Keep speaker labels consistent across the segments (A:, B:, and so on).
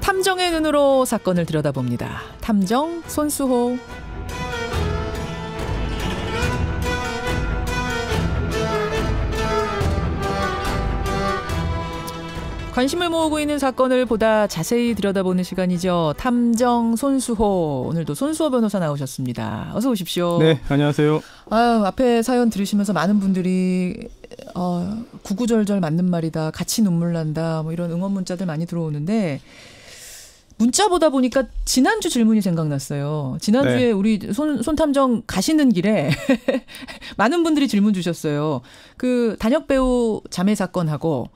A: 탐정의 눈으로 사건을 들여다봅니다. 탐정 손수호 관심을 모으고 있는 사건을 보다 자세히 들여다보는 시간이죠. 탐정 손수호 오늘도 손수호 변호사 나오셨습니다. 어서 오십시오. 네, 안녕하세요. 아유, 앞에 사연 들으시면서 많은 분들이 어, 구구절절 맞는 말이다, 같이 눈물 난다, 뭐 이런 응원 문자들 많이 들어오는데 문자 보다 보니까 지난주 질문이 생각났어요. 지난주에 네. 우리 손, 손탐정 가시는 길에 많은 분들이 질문 주셨어요. 그 단역 배우 자매 사건하고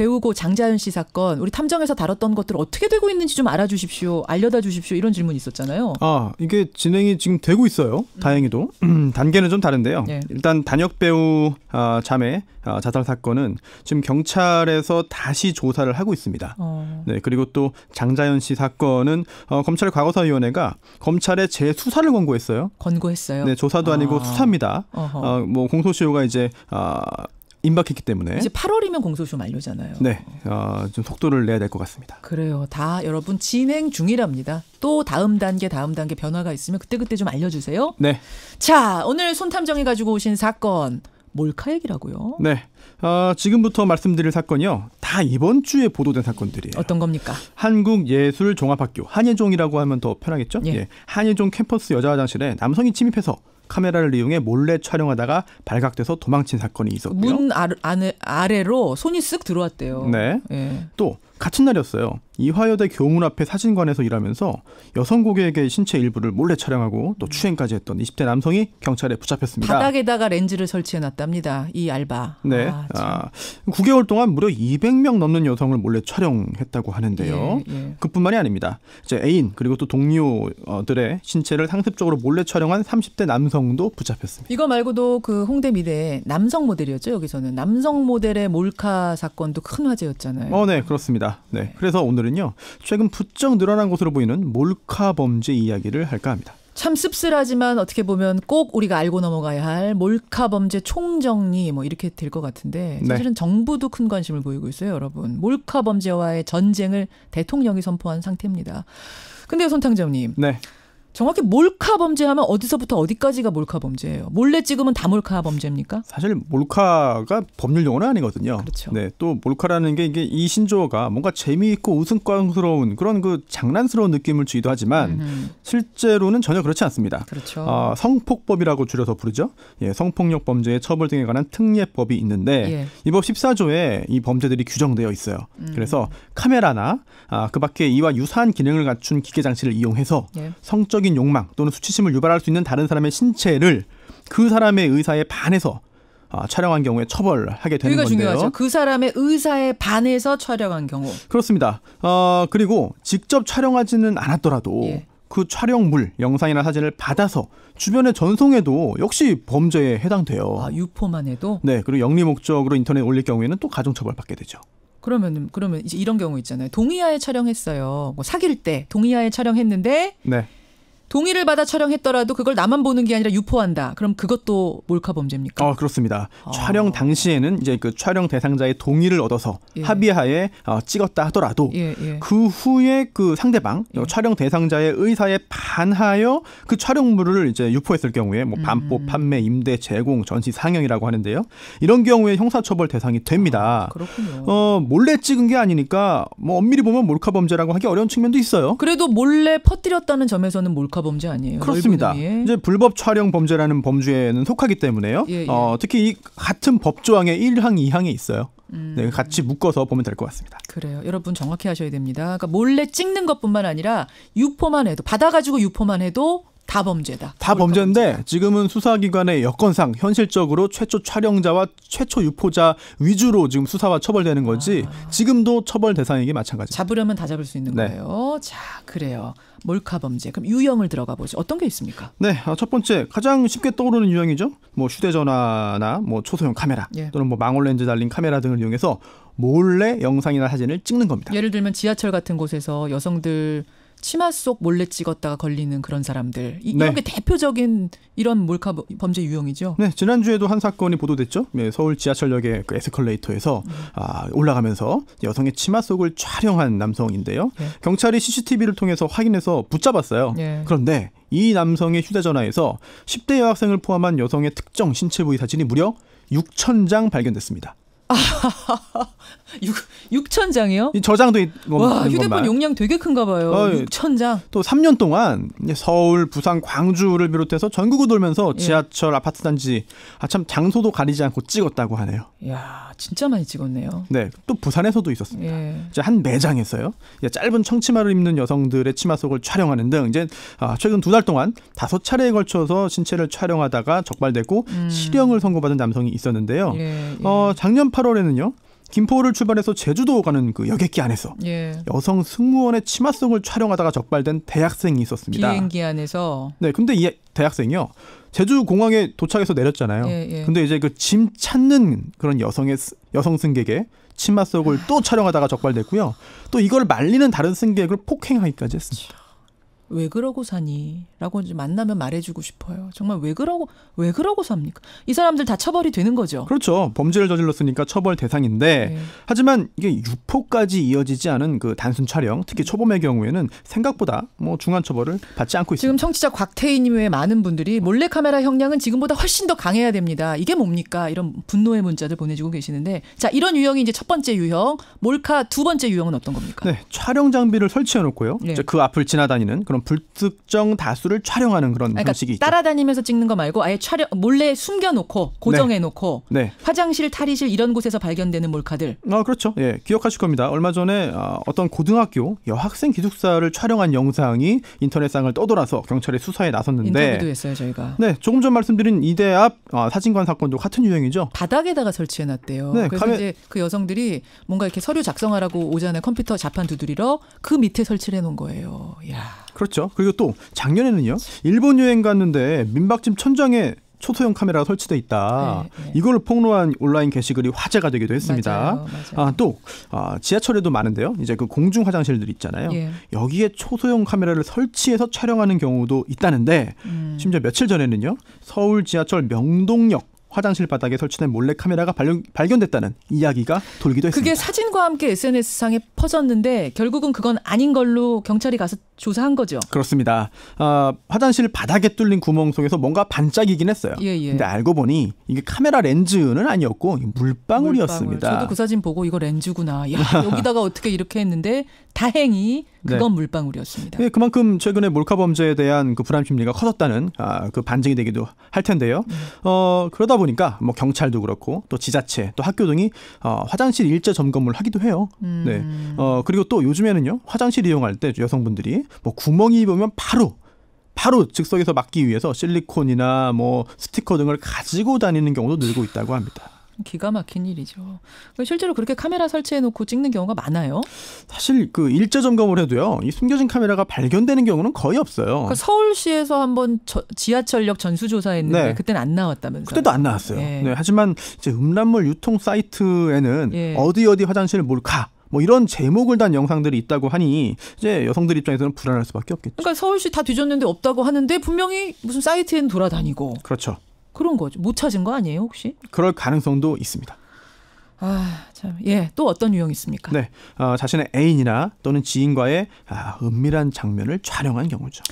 A: 배우고 장자연 씨 사건 우리 탐정에서 다뤘던 것들 어떻게 되고 있는지 좀 알아주십시오. 알려다 주십시오. 이런 질문 이 있었잖아요.
B: 아 이게 진행이 지금 되고 있어요. 음. 다행히도 음, 단계는 좀 다른데요. 네. 일단 단역 배우 아, 자매 아, 자살 사건은 지금 경찰에서 다시 조사를 하고 있습니다. 어. 네 그리고 또 장자연 씨 사건은 어, 검찰 과거사위원회가 검찰에 재수사를 권고했어요.
A: 권고했어요. 네 조사도 아. 니고
B: 수사입니다. 어, 뭐 공소시효가 이제 아 임박했기 때문에 이제
A: 8월이면 공소시효 만료잖아요.
B: 네, 어, 좀 속도를 내야 될 것 같습니다.
A: 그래요, 다 여러분 진행 중이랍니다. 또 다음 단계, 다음 단계 변화가 있으면 그때 그때 좀 알려주세요. 네. 자, 오늘 손탐정이 가지고 오신 사건 몰카 얘기라고요.
B: 네, 어, 지금부터 말씀드릴 사건이요. 다 이번 주에 보도된 사건들이에요. 어떤 겁니까? 한국예술종합학교 한예종이라고 하면 더 편하겠죠? 예. 예. 한예종 캠퍼스 여자 화장실에 남성이 침입해서 카메라를 이용해 몰래 촬영하다가 발각돼서 도망친 사건이 있었고요. 문
A: 아래, 아래로 손이 쓱 들어왔대요.
B: 네. 네. 또 같은 날이었어요. 이화여대 교문 앞에 사진관에서 일하면서 여성 고객의 신체 일부를 몰래 촬영하고 또 음. 추행까지 했던 20대 남성이 경찰에 붙잡혔습니다.
A: 바닥에다가 렌즈를 설치해 놨답니다. 이 알바.
B: 네. 아, 아, 9개월 동안 무려 200명 넘는 여성을 몰래 촬영했다고 하는데요. 예, 예. 그뿐만이 아닙니다. 이제 애인 그리고 또 동료들의 신체를 상습적으로 몰래 촬영한 30대 남성도 붙잡혔습니다.
A: 이거 말고도 그 홍대 미대 남성 모델이었죠 여기서는 남성 모델의 몰카 사건도 큰 화제였잖아요.
B: 어, 네, 그렇습니다. 네, 네. 그래서 오늘은 오늘은요 최근 부쩍 늘어난 것으로 보이는 몰카 범죄 이야기를 할까 합니다.
A: 참 씁쓸하지만 어떻게 보면 꼭 우리가 알고 넘어가야 할 몰카 범죄 총정리 뭐 이렇게 될 것 같은데 네. 사실은 네. 정부도 큰 관심을 보이고 있어요, 여러분. 몰카 범죄와의 전쟁을 대통령이 선포한 상태입니다. 근데요, 손탕정님. 네. 정확히 몰카 범죄하면 어디서부터 어디까지가 몰카 범죄예요? 몰래 찍으면 다 몰카 범죄입니까?
B: 사실 몰카가 법률 용어는 아니거든요. 그렇죠. 네, 또 몰카라는 게 이게 이 신조어가 뭔가 재미있고 우스꽝스러운 그런 그 장난스러운 느낌을 주기도 하지만 음 실제로는 전혀 그렇지 않습니다. 그렇죠. 어, 성폭법이라고 줄여서 부르죠. 예, 성폭력 범죄의 처벌 등에 관한 특례법이 있는데 예. 이법 14조에 이 범죄들이 규정되어 있어요. 음. 그래서 카메라나 아, 그밖에 이와 유사한 기능을 갖춘 기계 장치를 이용해서 예. 성적 성적인 욕망 또는 수치심을 유발할 수 있는 다른 사람의 신체를 그 사람의 의사에 반해서 아, 촬영한 경우에 처벌하게 되는 그게 건데요. 중요하죠. 그
A: 사람의 의사에 반해서 촬영한 경우.
B: 그렇습니다. 어, 그리고 직접 촬영하지는 않았더라도 예. 그 촬영물, 영상이나 사진을 받아서 주변에 전송해도 역시 범죄에 해당돼요. 아, 유포만 해도? 네, 그리고 영리 목적으로 인터넷에 올릴 경우에는 또 가중처벌 받게 되죠.
A: 그러면 그러면 이제 이런 경우 있잖아요. 동의하에 촬영했어요. 뭐 사귈 때 동의하에 촬영했는데 네. 동의를 받아 촬영했더라도 그걸 나만 보는 게 아니라 유포한다. 그럼 그것도 몰카 범죄입니까?
B: 어, 그렇습니다. 아. 촬영 당시에는 이제 그 촬영 대상자의 동의를 얻어서 예. 합의하에 어, 찍었다 하더라도 예, 예. 그 후에 그 상대방 어, 예. 촬영 대상자의 의사에 반하여 그 촬영물을 이제 유포했을 경우에 뭐 반포, 음. 판매, 임대, 제공, 전시, 상영이라고 하는데요. 이런 경우에 형사처벌 대상이 됩니다. 아, 그렇군요. 어, 몰래 찍은 게 아니니까 뭐 엄밀히 보면 몰카 범죄라고 하기 어려운 측면도 있어요.
A: 그래도 몰래 퍼뜨렸다는 점에서는 몰카 낙하 범죄 아니에요? 그렇습니다. 이제
B: 불법 촬영 범죄라는 범죄에는 속하기 때문에요. 예, 예. 어, 특히 이 같은 법조항의 1항, 2항에 있어요. 음. 네, 같이 묶어서 보면 될 것 같습니다.
A: 그래요. 여러분 정확히 하셔야 됩니다. 그러니까 몰래 찍는 것뿐만 아니라 유포만 해도 받아가지고 유포만 해도 다 범죄다.
B: 다 범죄인데 범죄다. 지금은 수사기관의 여건상 현실적으로 최초 촬영자와 최초 유포자 위주로 지금 수사와 처벌되는 거지 아. 지금도 처벌 대상에게 마찬가지. 잡으려면 다 잡을 수 있는 네. 거예요. 자, 그래요. 몰카 범죄. 그럼 유형을 들어가 보죠. 어떤 게 있습니까? 네, 아, 첫 번째 가장 쉽게 떠오르는 유형이죠. 뭐 휴대전화나 뭐 초소형 카메라 예. 또는 뭐 망원렌즈 달린 카메라 등을 이용해서 몰래 영상이나 사진을 찍는 겁니다. 예를 들면 지하철 같은 곳에서 여성들 치마 속 몰래 찍었다가 걸리는 그런 사람들 이, 네. 이런 게
A: 대표적인 이런 몰카 뭐, 범죄 유형이죠.
B: 네 지난주에도 한 사건이 보도됐죠. 네, 서울 지하철역의 그 에스컬레이터에서 음. 아, 올라가면서 여성의 치마 속을 촬영한 남성인데요. 네. 경찰이 CCTV를 통해서 확인해서 붙잡았어요. 네. 그런데 이 남성의 휴대전화에서 10대 여학생을 포함한 여성의 특정 신체 부위 사진이 무려 6천 장 발견됐습니다.
A: 육 6천 장이요?
B: 저장도 있고 뭐 와 휴대폰 것만.
A: 용량 되게 큰가 봐요. 어,
B: 6천 장. 또 3년 동안 서울, 부산, 광주를 비롯해서 전국을 돌면서 예. 지하철, 예. 아파트 단지 아참 장소도 가리지 않고 찍었다고 하네요.
A: 야 진짜 많이 찍었네요.
B: 네, 또 부산에서도 있었습니다. 예. 한 매장에서요. 짧은 청치마를 입는 여성들의 치마 속을 촬영하는 등 이제 아, 최근 두 달 동안 다섯 차례에 걸쳐서 신체를 촬영하다가 적발되고 음. 실형을 선고받은 남성이 있었는데요. 예, 예. 어 작년 8월에는요. 김포를 출발해서 제주도 가는 그 여객기 안에서 예. 여성 승무원의 치마속을 촬영하다가 적발된 대학생이 있었습니다. 비행기
A: 안에서.
B: 네, 근데 이 대학생이요. 제주 공항에 도착해서 내렸잖아요. 예, 예. 근데 이제 그 짐 찾는 그런 여성의 여성 승객의 치마 속을 또 촬영하다가 적발됐고요. 또 이걸 말리는 다른 승객을 폭행하기까지 했습니다.
A: 왜 그러고 사니? 라고 이제 만나면 말해주고 싶어요. 정말 왜 그러고, 왜 그러고 삽니까? 이 사람들 다 처벌이 되는 거죠.
B: 그렇죠. 범죄를 저질렀으니까 처벌 대상인데, 네. 하지만 이게 유포까지 이어지지 않은 그 단순 촬영, 특히 초범의 경우에는 생각보다 뭐 중한 처벌을 받지 않고 있습니다. 지금 청취자
A: 곽태희님 외 많은 분들이 몰래카메라 형량은 지금보다 훨씬 더 강해야 됩니다. 이게 뭡니까? 이런 분노의 문자들 보내주고 계시는데, 자, 이런 유형이 이제 첫 번째 유형, 몰카 두 번째 유형은 어떤
B: 겁니까? 네. 촬영 장비를 설치해놓고요. 네. 그 앞을 지나다니는 그런 그런 불특정 다수를 촬영하는 그런 그러니까 방식이 있죠.
A: 따라다니면서 찍는 거 말고 아예 촬영 몰래 숨겨놓고 고정해놓고 네. 네. 화장실, 탈의실 이런 곳에서 발견되는 몰카들.
B: 아 그렇죠. 예, 기억하실 겁니다. 얼마 전에 아, 어떤 고등학교 여학생 기숙사를 촬영한 영상이 인터넷상을 떠돌아서 경찰의 수사에 나섰는데 인터뷰도
A: 했어요 저희가.
B: 네, 조금 전 말씀드린 이대 앞 아, 사진관 사건도 같은 유형이죠. 바닥에다가 설치해놨대요. 네, 그래서 가면... 이제
A: 그 여성들이 뭔가 이렇게 서류 작성하라고 오전에 컴퓨터 자판 두드리러 그 밑에 설치를 해놓은 거예요.
B: 야. 그렇죠. 그리고 또 작년에는요. 일본 여행 갔는데 민박집 천장에 초소형 카메라가 설치돼 있다. 네, 네. 이걸 폭로한 온라인 게시글이 화제가 되기도 했습니다. 아또 아, 아, 지하철에도 많은데요. 이제 그 공중 화장실들 있잖아요. 예. 여기에 초소형 카메라를 설치해서 촬영하는 경우도 있다는데 음. 심지어 며칠 전에는요. 서울 지하철 명동역 화장실 바닥에 설치된 몰래 카메라가 발견, 됐다는 이야기가 돌기도 했습니다. 그게
A: 사진과 함께 SNS상에 퍼졌는데 결국은 그건 아닌 걸로 경찰이 가서 조사한 거죠.
B: 그렇습니다. 어, 화장실 바닥에 뚫린 구멍 속에서 뭔가 반짝이긴 했어요. 예, 예. 근데 알고 보니 이게 카메라 렌즈는 아니었고 물방울이었습니다. 물방울. 저도 그
A: 사진 보고 이거 렌즈구나. 야, 여기다가 어떻게 이렇게 했는데 다행히 그건 네. 물방울이었습니다.
B: 네, 그만큼 최근에 몰카 범죄에 대한 그 불안 심리가 커졌다는 아, 그 반증이 되기도 할 텐데요. 음. 어, 그러다 보니까 뭐 경찰도 그렇고 또 지자체 또 학교 등이 어, 화장실 일제 점검을 하기도 해요. 음. 네. 어, 그리고 또 요즘에는요 화장실 이용할 때 여성분들이 뭐 구멍이 보면 바로 바로 즉석에서 막기 위해서 실리콘이나 뭐 스티커 등을 가지고 다니는 경우도 늘고 있다고 합니다.
A: 참 기가 막힌 일이죠. 실제로 그렇게 카메라 설치해 놓고 찍는 경우가 많아요.
B: 사실 그 일제 점검을 해도요. 이 숨겨진 카메라가 발견되는 경우는 거의 없어요. 그러니까
A: 서울시에서 한번 지하철역 전수조사했는데 네. 그때는 안 나왔다면서요. 그때도 안 나왔어요. 예. 네,
B: 하지만 이제 음란물 유통 사이트에는 예. 어디 어디 화장실 몰카 뭐 이런 제목을 단 영상들이 있다고 하니 이제 여성들 입장에서는 불안할 수밖에 없겠죠.
A: 그러니까 서울시 다 뒤졌는데 없다고 하는데 분명히 무슨 사이트엔 돌아다니고 그렇죠. 그런 거죠. 못 찾은 거 아니에요, 혹시?
B: 그럴 가능성도 있습니다.
A: 아, 참. 예. 또 어떤 유형이 있습니까?
B: 네. 어, 자신의 애인이나 또는 지인과의 아, 은밀한 장면을 촬영한 경우죠.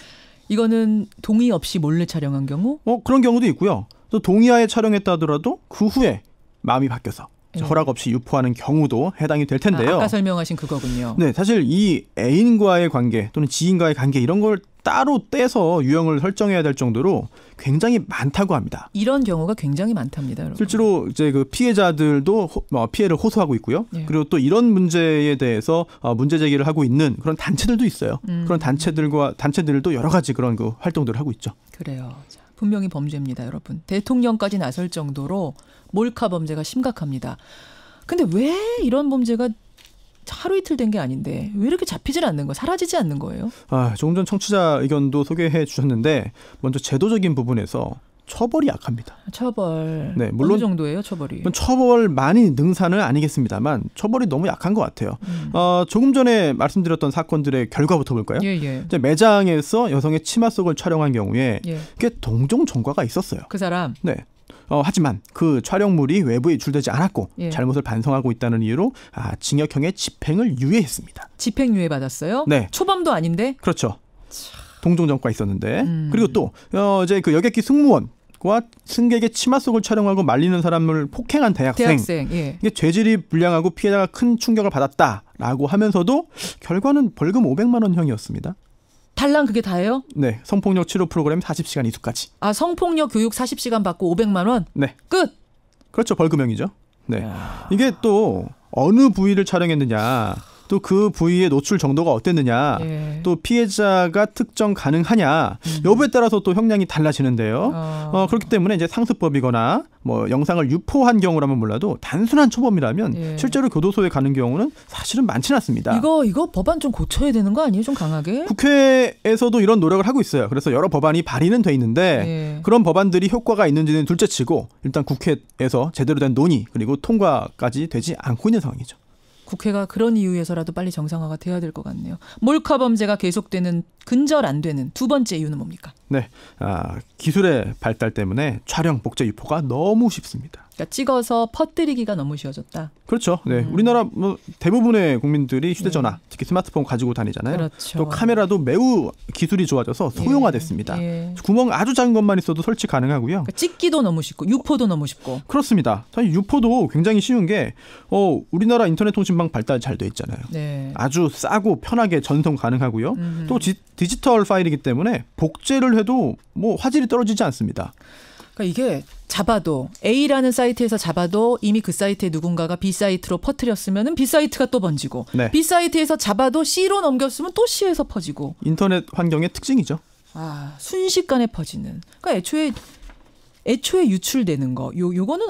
B: 이거는 동의 없이 몰래 촬영한 경우? 어, 그런 경우도 있고요. 또 동의하에 촬영했다 하더라도 그 후에 마음이 바뀌어서 예. 허락 없이 유포하는 경우도 해당이 될 텐데요. 아, 아까
A: 설명하신 그거군요. 네,
B: 사실 이 애인과의 관계 또는 지인과의 관계 이런 걸 따로 떼서 유형을 설정해야 될 정도로 굉장히 많다고 합니다.
A: 이런 경우가 굉장히 많답니다. 여러분.
B: 실제로 이제 그 피해자들도 호, 뭐 피해를 호소하고 있고요. 예. 그리고 또 이런 문제에 대해서 어, 문제 제기를 하고 있는 그런 단체들도 있어요. 음. 그런 단체들과 단체들도 여러 가지 그런 그 활동들을 하고 있죠.
A: 그래요. 자. 분명히 범죄입니다, 여러분. 대통령까지 나설 정도로 몰카 범죄가 심각합니다. 근데 왜 이런 범죄가 하루 이틀 된 게 아닌데 왜 이렇게 잡히질 않는 거 사라지지 않는 거예요?
B: 아, 조금 전 청취자 의견도 소개해 주셨는데 먼저 제도적인 부분에서 처벌이 약합니다.
A: 처벌. 네, 물론 어느 정도예요,
B: 처벌이. 처벌 많이 능사는 아니겠습니다만 처벌이 너무 약한 것 같아요. 음. 어, 조금 전에 말씀드렸던 사건들의 결과부터 볼까요? 예, 예. 이제 매장에서 여성의 치마 속을 촬영한 경우에 예. 동종 전과가 있었어요. 그 사람. 네. 어, 하지만 그 촬영물이 외부에 유출되지 않았고 예. 잘못을 반성하고 있다는 이유로 아, 징역형의 집행을 유예했습니다.
A: 집행유예 받았어요? 네. 초범도 아닌데?
B: 그렇죠. 차... 동종전과 있었는데 음. 그리고 또 어, 이제 그 여객기 승무원 과 승객의 치마 속을 촬영하고 말리는 사람을 폭행한 대학생, 대학생 예. 이게 죄질이 불량하고 피해자가 큰 충격을 받았다라고 하면서도 결과는 벌금 500만 원형이었습니다.
A: 달랑 그게 다예요?
B: 네, 성폭력 치료 프로그램 40시간 이수까지. 아, 성폭력 교육 40시간 받고 500만 원? 네. 끝. 그렇죠, 벌금형이죠. 네, 야... 이게 또 어느 부위를 촬영했느냐. 또그 부위의 노출 정도가 어땠느냐, 예. 또 피해자가 특정 가능하냐 음. 여부에 따라서 또 형량이 달라지는데요. 어. 어, 그렇기 때문에 이제 상습법이거나 뭐 영상을 유포한 경우라면 몰라도 단순한 초범이라면 예. 실제로 교도소에 가는 경우는 사실은 많지는 않습니다. 이거
A: 이거 법안 좀 고쳐야 되는 거 아니에요? 좀 강하게?
B: 국회에서도 이런 노력을 하고 있어요. 그래서 여러 법안이 발의는 돼 있는데 예. 그런 법안들이 효과가 있는지는 둘째치고 일단 국회에서 제대로 된 논의 그리고 통과까지 되지 않고 있는 상황이죠.
A: 국회가 그런 이유에서라도 빨리 정상화가 돼야될 것 같네요. 몰카 범죄가 계속되는 근절 안 되는 두 번째 이유는 뭡니까?
B: 네, 아, 기술의 발달 때문에 촬영 복제 유포가 너무 쉽습니다.
A: 그러니까 찍어서 퍼뜨리기가 너무 쉬워졌다.
B: 그렇죠. 네, 음. 우리나라 뭐 대부분의 국민들이 휴대전화, 네. 특히 스마트폰 가지고 다니잖아요. 그렇죠. 또 카메라도 매우 기술이 좋아져서 예. 소형화됐습니다. 예. 예. 구멍 아주 작은 것만 있어도 설치 가능하고요. 그러니까 찍기도 너무 쉽고 유포도 너무 쉽고. 그렇습니다. 사실 유포도 굉장히 쉬운 게 어, 우리나라 인터넷 통신망 발달 잘 돼 있잖아요. 네. 아주 싸고 편하게 전송 가능하고요. 음. 또 디지털 파일이기 때문에 복제를 해도 뭐 화질이 떨어지지 않습니다.
A: 그러니까 이게 잡아도 A라는 사이트에서 잡아도 이미 그 사이트에 누군가가 B 사이트로 퍼뜨렸으면은 B 사이트가 또 번지고 네. B 사이트에서 잡아도 C로 넘겼으면 또 C에서 퍼지고
B: 인터넷 환경의 특징이죠. 아
A: 순식간에 퍼지는. 그러니까 애초에 애초에 유출되는 거, 요 요거는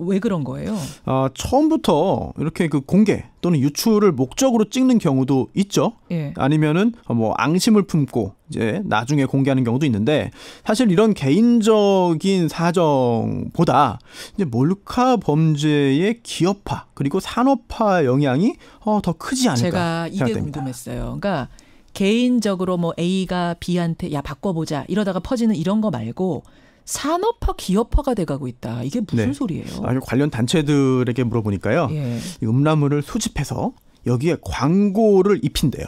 A: 왜 그런 거예요?
B: 아 처음부터 이렇게 그 공개 또는 유출을 목적으로 찍는 경우도 있죠. 예. 아니면은 뭐 앙심을 품고 이제 나중에 공개하는 경우도 있는데 사실 이런 개인적인 사정보다 이제 몰카 범죄의 기업화 그리고 산업화 영향이 어, 더 크지 않을까 제가 이게 생각됩니다.
A: 궁금했어요. 그러니까 개인적으로 뭐 A가 B한테 야 바꿔보자 이러다가 퍼지는 이런 거 말고 산업화 기업화가 돼가고 있다. 이게 무슨 네. 소리예요?
B: 아니 관련 단체들에게 물어보니까요. 예. 음란물을 수집해서 여기에 광고를 입힌대요.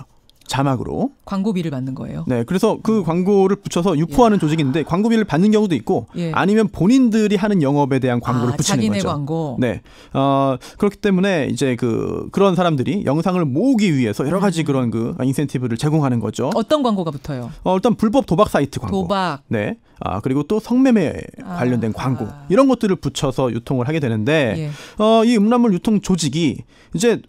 B: 자막으로
A: 광고비를 받는 거예요.
B: 네, 그래서 그 음. 광고를 붙여서 유포하는 야. 예. 조직인데 광고비를 받는 경우도 있고 예. 아니면 본인들이 하는 영업에 대한 광고를 아, 붙이는 자기네 거죠. 광고. 네, 어, 그렇기 때문에 이제 그 그런 사람들이 영상을 모으기 위해서 여러 가지 음. 그런 그 인센티브를 제공하는 거죠.
A: 어떤 광고가 붙어요?
B: 어, 일단 불법 도박 사이트 광고. 도박. 네. 아 그리고 또 성매매 아. 관련된 광고 이런 것들을 붙여서 유통을 하게 되는데 예. 어, 이 음란물 유통 조직이 이제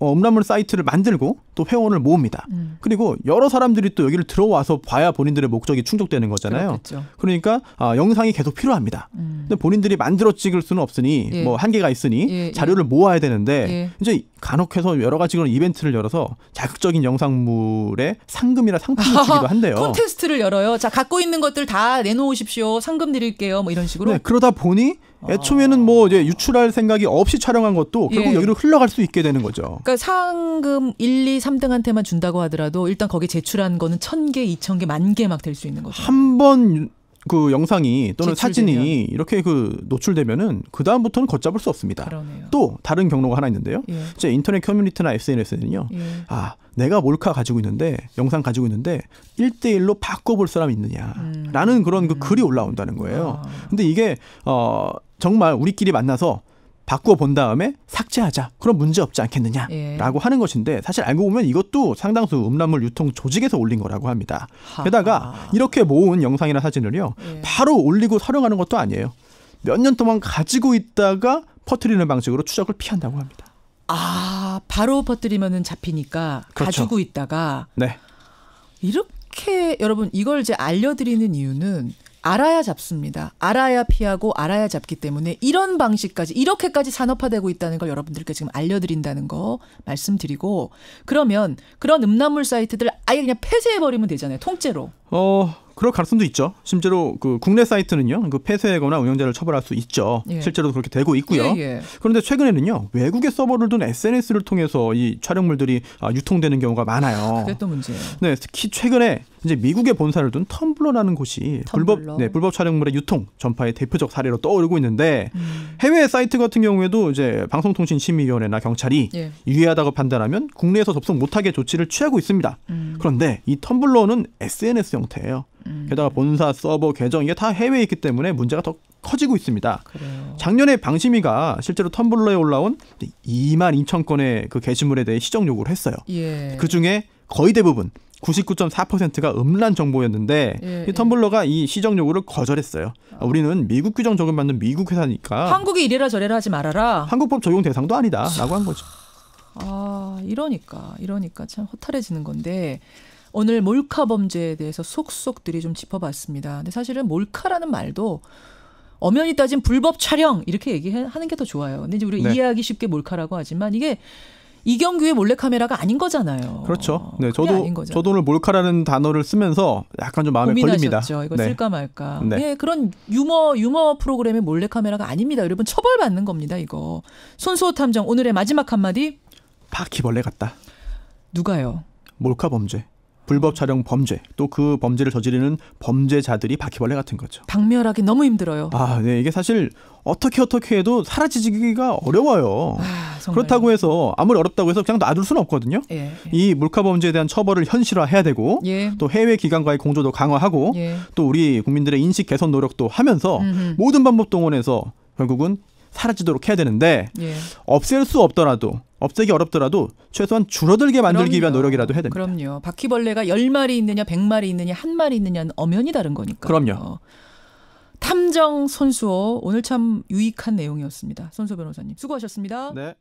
B: 어, 음란물 사이트를 만들고 또 회원을 모읍니다. 음. 그리고 여러 사람들이 또 여기를 들어와서 봐야 본인들의 목적이 충족되는 거잖아요. 그렇겠죠. 그러니까 어, 영상이 계속 필요합니다. 음. 근데 본인들이 만들어 찍을 수는 없으니 예. 뭐 한계가 있으니 예, 예. 자료를 모아야 되는데 예. 이제 간혹해서 여러 가지 그런 이벤트를 열어서 자극적인 영상물에 상금이나 상품을 주기도 한대요. 콘테스트를
A: 열어요. 자 갖고 있는 것들 다 내놓으십시오. 상금 드릴게요. 뭐 이런 식으로. 네,
B: 그러다 보니 아. 애초에는 뭐 이제 유출할 생각이 없이 촬영한 것도 결국 예. 여기로 흘러갈 수 있게 되는 거죠.
A: 그러니까 상금 1, 2, 3등한테만 준다고 하더라도 일단 거기 제출한 거는 1000개, 2000개, 만 개 막 될 수 있는 거죠. 한
B: 번 그 영상이 또는 제출되면. 사진이 이렇게 그 노출되면은 그 다음부터는 걷잡을 수 없습니다. 그러네요. 또 다른 경로가 하나 있는데요. 예. 제 인터넷 커뮤니티나 SNS는요. 예. 아 내가 몰카 가지고 있는데 영상 가지고 있는데 1대1로 바꿔볼 사람 있느냐라는 음. 그런 그 음. 글이 올라온다는 거예요. 아. 근데 이게 어 정말 우리끼리 만나서 바꾸어 본 다음에 삭제하자. 그럼 문제 없지 않겠느냐라고 예. 하는 것인데 사실 알고 보면 이것도 상당수 음란물 유통 조직에서 올린 거라고 합니다. 하하. 게다가 이렇게 모은 영상이나 사진을요 예. 바로 올리고 활용하는 것도 아니에요. 몇 년 동안 가지고 있다가 퍼뜨리는 방식으로 추적을 피한다고 합니다.
A: 아 바로 퍼뜨리면은 잡히니까 그렇죠. 가지고 있다가 네. 이렇게 여러분 이걸 이제 알려드리는 이유는 알아야 잡습니다. 알아야 피하고 알아야 잡기 때문에 이런 방식까지 이렇게까지 산업화되고 있다는 걸 여러분들께 지금 알려드린다는 거 말씀드리고 그러면 그런 음란물 사이트들 아예 그냥 폐쇄해버리면 되잖아요. 통째로.
B: 어 그럴 가능성도 있죠. 심지어 그 국내 사이트는요, 그 폐쇄하거나 운영자를 처벌할 수 있죠. 예. 실제로 도 그렇게 되고 있고요. 예, 예. 그런데 최근에는요, 외국의 서버를 둔 SNS를 통해서 이 촬영물들이 아, 유통되는 경우가 많아요. 아, 그게 또 문제예요. 네, 특히 최근에 이제 미국의 본사를 둔 텀블러라는 곳이 텀블러. 불법 네, 불법 촬영물의 유통 전파의 대표적 사례로 떠오르고 있는데 음. 해외 사이트 같은 경우에도 이제 방송통신심의위원회나 경찰이 예. 유해하다고 판단하면 국내에서 접속 못하게 조치를 취하고 있습니다. 음. 그런데 이 텀블러는 SNS 형태예요. 음. 게다가 본사 서버 계정 이게 다 해외에 있기 때문에 문제가 더 커지고 있습니다. 그래요. 작년에 방심위가 실제로 텀블러에 올라온 2만 2천 건의 그 게시물에 대해 시정 요구를 했어요. 예. 그 중에 거의 대부분 99.4%가 음란 정보였는데 예, 이 예. 텀블러가 예. 이 시정 요구를 거절했어요. 아. 우리는 미국 규정 적용받는 미국 회사니까
A: 한국이 이래라 저래라 하지
B: 말아라. 한국법 적용 대상도 아니다라고 한 거죠.
A: 아 이러니까 이러니까 참 허탈해지는 건데 오늘 몰카 범죄에 대해서 속속들이 좀 짚어봤습니다. 근데 사실은 몰카라는 말도 엄연히 따진 불법 촬영 이렇게 얘기하는 게 더 좋아요. 근데 이제 우리가 네. 이해하기 쉽게 몰카라고 하지만 이게 이경규의 몰래카메라가 아닌 거잖아요.
B: 그렇죠. 네, 저도 저도 오늘 몰카라는 단어를 쓰면서 약간 좀 마음에 고민하죠 걸립니다. 이거 네. 쓸까
A: 말까. 네. 네. 그런 유머 유머 프로그램의 몰래카메라가 아닙니다. 여러분 처벌받는 겁니다. 이거 손수호 탐정 오늘의 마지막 한마디.
B: 바퀴벌레 같다. 누가요? 몰카 범죄. 불법 촬영 범죄 또 그 범죄를 저지르는 범죄자들이 바퀴벌레 같은 거죠. 박멸하기 너무 힘들어요. 아, 네. 이게 사실 어떻게 어떻게 해도 사라지기가 어려워요. 아, 그렇다고 해서 아무리 어렵다고 해서 그냥 놔둘 수는 없거든요. 예, 예. 이 물가 범죄에 대한 처벌을 현실화해야 되고 예. 또 해외 기관과의 공조도 강화하고 예. 또 우리 국민들의 인식 개선 노력도 하면서 음흠. 모든 방법 동원해서 결국은 사라지도록 해야 되는데 예. 없앨 수 없더라도 없애기 어렵더라도 최소한 줄어들게 만들기 그럼요. 위한 노력이라도 해야 됩니다.
A: 그럼요. 바퀴벌레가 1 0마리 있느냐 1 0 0마리 있느냐 한마리 있느냐는 엄연히 다른 거니까. 그럼요. 탐정 손수호 오늘 참 유익한 내용이었습니다. 손수 변호사님 수고하셨습니다.
B: 네.